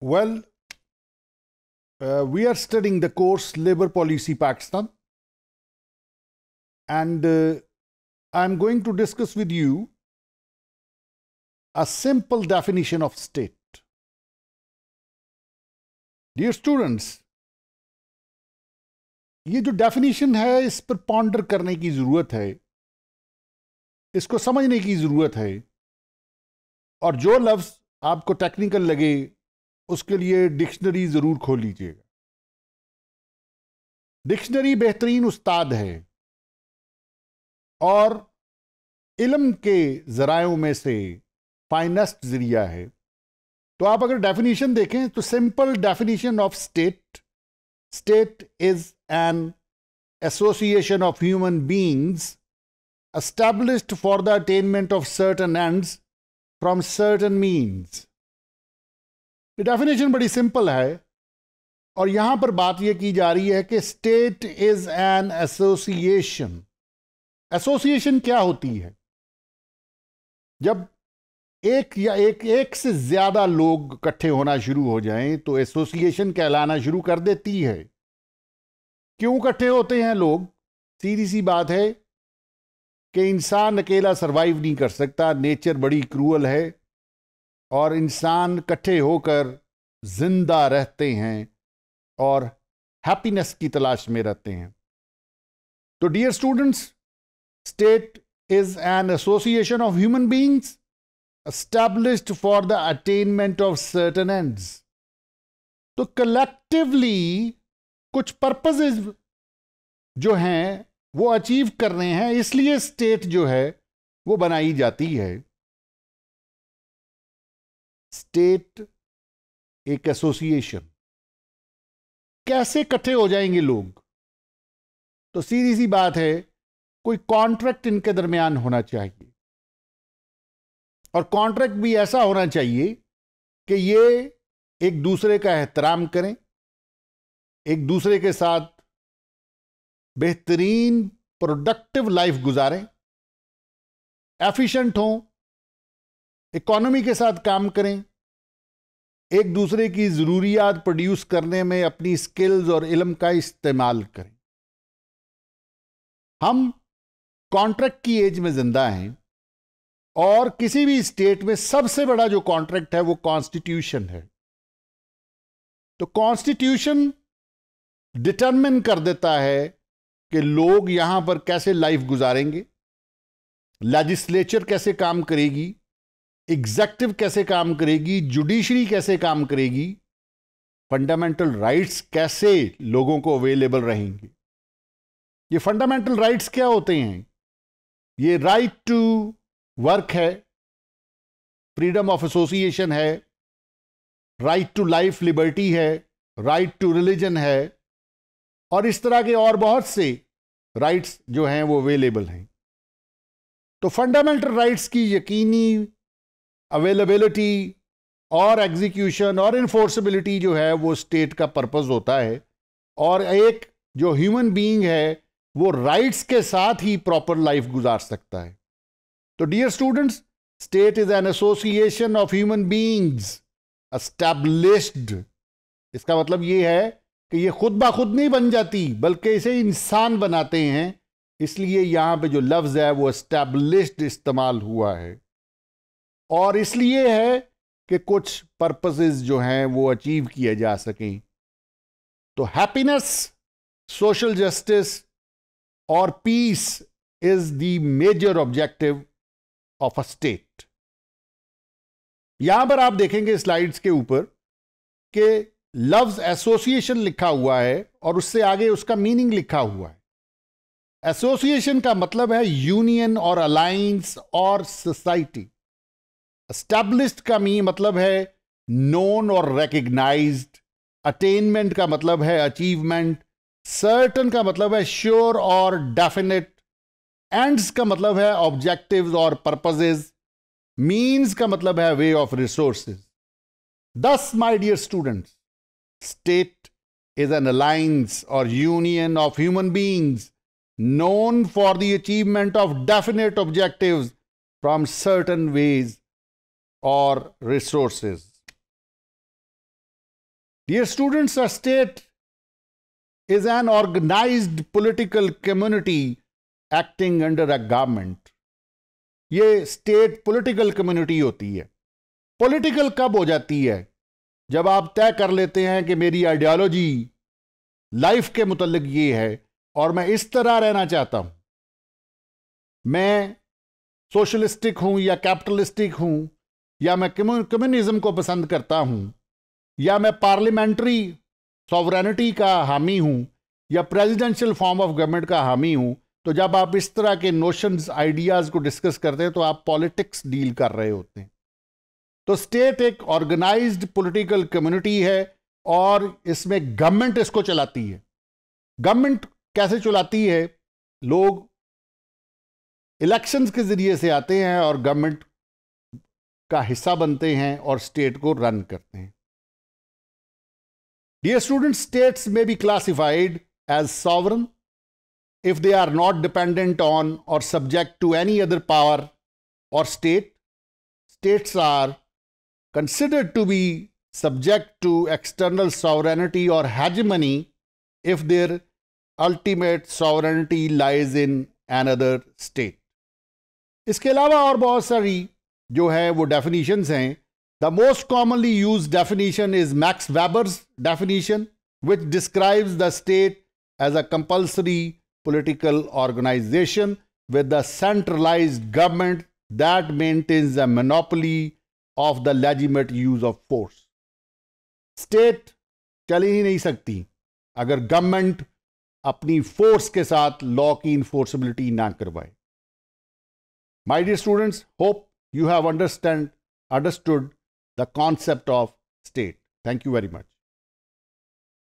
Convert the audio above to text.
Well, uh, we are studying the course Labor Policy Pakistan and uh, I'm going to discuss with you a simple definition of state. Dear students, ये जो definition है इस पर ponder करने की ज़रूरत है इसको समझने की ज़रूरत है और जो लफ्ज़ आपको टेक्निकल लगे उसके लिए डिक्शनरी ज़रूर खोल लीजिएगा डिक्शनरी बेहतरीन उस्ताद है और इलम के ज़रायों में से फाइनेस्ट ज़रिया है तो आप अगर डेफिनेशन देखें तो simple definition of state state is an association of human beings established for the attainment of certain ends from certain means definition बड़ी सिंपल है और यहां पर बात यह की जा रही है कि state is an association association क्या होती है जब एक या एक एक से ज्यादा लोग इकट्ठे होना शुरू हो जाएं तो एसोसिएशन कहलाना शुरू कर देती है क्यों इकट्ठे होते हैं लोग सीधी सी बात है कि इंसान अकेला सरवाइव नहीं कर सकता नेचर बड़ी क्रूअल है और इंसान इकट्ठे होकर जिंदा रहते हैं और हैप्पीनेस की तलाश में रहते हैं तो dear students state is an association of human beings established for the attainment of certain ends तो कलेक्टिवली कुछ पर्पज जो हैं वो अचीव कर रहे हैं इसलिए स्टेट जो है वो बनाई जाती है स्टेट एक एसोसिएशन कैसे इकट्ठे हो जाएंगे लोग तो सीधी सी बात है कोई कॉन्ट्रैक्ट इनके दरमियान होना चाहिए और कॉन्ट्रैक्ट भी ऐसा होना चाहिए कि ये एक दूसरे का एहतराम करें एक दूसरे के साथ बेहतरीन प्रोडक्टिव लाइफ गुजारें एफिशिएंट हों इकोनॉमी के साथ काम करें एक दूसरे की ज़रूरियात प्रोड्यूस करने में अपनी स्किल्स और इलम का इस्तेमाल करें हम कॉन्ट्रैक्ट की एज में ज़िंदा हैं और किसी भी स्टेट में सबसे बड़ा जो कॉन्ट्रैक्ट है वो कॉन्स्टिट्यूशन है तो कॉन्स्टिट्यूशन डिटरमिन कर देता है कि लोग यहां पर कैसे लाइफ गुजारेंगे लेजिस्लेचर कैसे काम करेगी एग्जेक्टिव कैसे काम करेगी जुडिशरी कैसे काम करेगी फंडामेंटल राइट्स कैसे लोगों को अवेलेबल रहेंगे ये फंडामेंटल राइट्स क्या होते हैं ये राइट टू वर्क है फ्रीडम ऑफ एसोसिएशन है राइट टू लाइफ लिबर्टी है राइट टू रिलीजन है और इस तरह के और बहुत से राइट्स जो हैं वो अवेलेबल हैं तो फंडामेंटल राइट्स की यकीनी अवेलेबिलिटी और एग्जीक्यूशन और इन्फोर्सबिलिटी जो है वो स्टेट का पर्पज़ होता है और एक जो ह्यूमन बीइंग है वो राइट्स के साथ ही प्रॉपर लाइफ गुजार सकता है तो dear students state is an association of human beings established इसका मतलब ये है कि ये खुद ब खुद नहीं बन जाती बल्कि इसे इंसान बनाते हैं इसलिए यहाँ पे जो लफ्ज़ है वो इस्टेब्लिश्ड इस्तेमाल हुआ है और इसलिए है कि कुछ पर्पसेस जो हैं वो अचीव किए जा सकें तो हैप्पीनेस सोशल जस्टिस और peace is the major objective of a state यहां पर आप देखेंगे स्लाइड्स के ऊपर के लव्स एसोसिएशन लिखा हुआ है और उससे आगे उसका मीनिंग लिखा हुआ है एसोसिएशन का मतलब है यूनियन और अलायंस और सोसाइटी एस्टेब्लिश्ड का मी मतलब है नोन और रेकग्नाइज अटेनमेंट का मतलब है अचीवमेंट सर्टन का मतलब है श्योर और डेफिनेट एंड्स का मतलब है ऑब्जेक्टिव और पर्पजेज मीन्स का मतलब है वे of resources thus my dear students state is an alliance और union of human beings known for the achievement of definite objective from certain ways और resources. Dear students, a state is an organized political community acting under a government. ये state political community होती है political कब हो जाती है जब आप तय कर लेते हैं कि मेरी आइडियोलॉजी लाइफ के मुतलक ये है और मैं इस तरह रहना चाहता हूं मैं सोशलिस्टिक हूं या कैपिटलिस्टिक हूं या मैं कम्युनिज्म को पसंद करता हूं या मैं पार्लियामेंट्री सॉवरेनिटी का हामी हूं या प्रेसिडेंशियल फॉर्म ऑफ गवर्नमेंट का हामी हूं तो जब आप इस तरह के नोशंस आइडियाज़ को डिस्कस करते हैं तो आप पॉलिटिक्स डील कर रहे होते हैं तो स्टेट एक ऑर्गेनाइज्ड पॉलिटिकल कम्युनिटी है और इसमें गवर्नमेंट इसको चलाती है गवर्नमेंट कैसे चलाती है लोग इलेक्शंस के ज़रिए से आते हैं और गवर्नमेंट का हिस्सा बनते हैं और स्टेट को रन करते हैं डियर स्टूडेंट स्टेट्स में भी classified as sovereign if they are not dependent on और subject to any other power और state states are considered to be subject to external sovereignty और hegemony if their ultimate sovereignty lies in another state इसके अलावा और बहुत सारी जो है वो डेफिनीशंस हैं the most commonly use definition is Max Weber's definition which describes the state as a compulsory political organisation with the centralise government that maintains the monopoly of the legitimate use of force state चली ही नहीं सकती अगर government अपनी force के साथ law की enforceability ना करवाए my dear students hope you have understand understood the concept of state. Thank you very much.